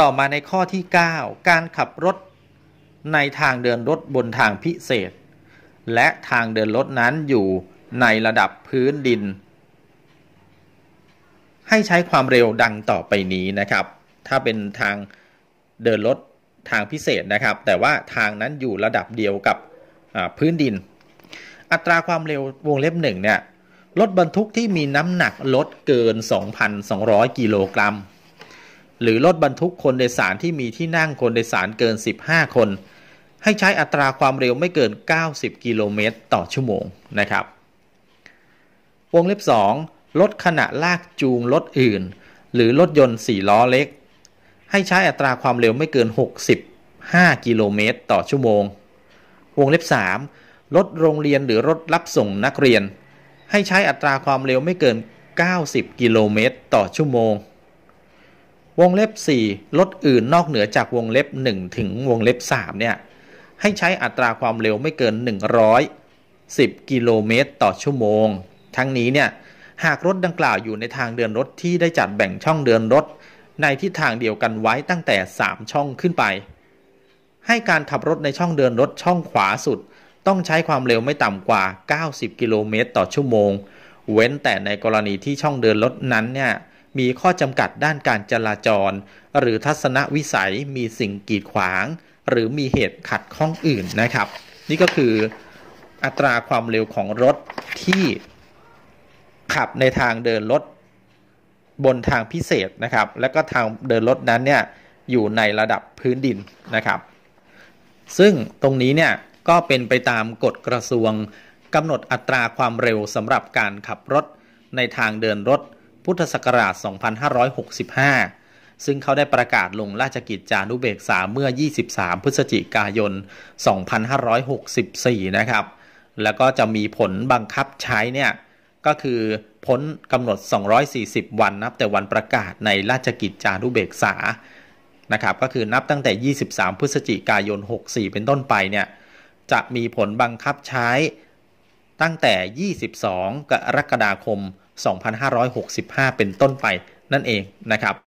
ต่อมาในข้อที่ 9 การขับรถในทางเดินรถบนทางพิเศษ และทางเดินรถนั้นอยู่ในระดับพื้นดิน ให้ใช้ความเร็วดังต่อไปนี้นะครับถ้าเป็นทางเดินรถทางพิเศษนะครับแต่ว่าทางนั้นอยู่ระดับเดียวกับพื้นดิน อัตราความเร็ววงเล็บหนึ่งเนี่ยรถบรรทุกที่มีน้ำหนักลดเกิน 2,200 กิโลกรัมหรือรถบรรทุกคนโดยสารที่มีที่นั่งคนโดยสารเกิน 15 คน ให้ใช้อัตราความเร็วไม่เกิน 90 กิโลเมตร ต่อชั่วโมง นะครับ วงเล็บ2รถขณะลากจูงรถอื่น หรือรถยนต์4ล้อเล็ก ให้ใช้อัตราความเร็วไม่เกิน 65 กิโลเมตร ต่อชั่วโมง วงเล็บ3รถโรงเรียนหรือรถรับส่งนักเรียน ให้ใช้อัตราความเร็วไม่เกิน 90 กิโลเมตร ต่อชั่วโมงวงเล็บ 4 รถอื่นนอกเหนือจากวงเล็บ 1 ถึงวงเล็บ 3 เนี่ย ให้ใช้อัตราความเร็วไม่เกิน 110 กิโลเมตรต่อชั่วโมง ทั้งนี้เนี่ย หากรถดังกล่าวอยู่ในทางเดินรถที่ได้จัดแบ่งช่องเดินรถ ในทิศทางเดียวกันไว้ตั้งแต่ 3 ช่องขึ้นไป ให้การขับรถในช่องเดินรถช่องขวาสุด ต้องใช้ความเร็วไม่ต่ำกว่า 90 กิโลเมตร ต่อชั่วโมง เว้นแต่ในกรณีที่ช่องเดินรถนั้นเนี่ยมีข้อจำกัดด้านการจราจรหรือทัศนวิสัยมีสิ่งกีดขวางหรือมีเหตุขัดข้องอื่นนะครับ นี่ก็คืออัตราความเร็วของรถที่ขับในทางเดินรถบนทางพิเศษนะครับและก็ทางเดินรถนั้นเนี่ยอยู่ในระดับพื้นดินนะครับซึ่งตรงนี้เนี่ยก็เป็นไปตามกฎกระทรวงกำหนดอัตราความเร็วสำหรับการขับรถในทางเดินรถพุทธศักราช 2565 ซึ่งเขาได้ประกาศลงราชกิจจานุเบกษาเมื่อ 23 พฤศจิกายน 2564 นะครับ แล้วก็จะมีผลบังคับใช้เนี่ยก็คือพ้นกำหนด 240 วันนับแต่วันประกาศในราชกิจจานุเบกษานะครับ ก็คือนับตั้งแต่ 23 พฤศจิกายน 64 เป็นต้นไปเนี่ย จะมีผลบังคับใช้ตั้งแต่ 22 กรกฎาคม2565 เป็นต้นไป นั่นเองนะครับ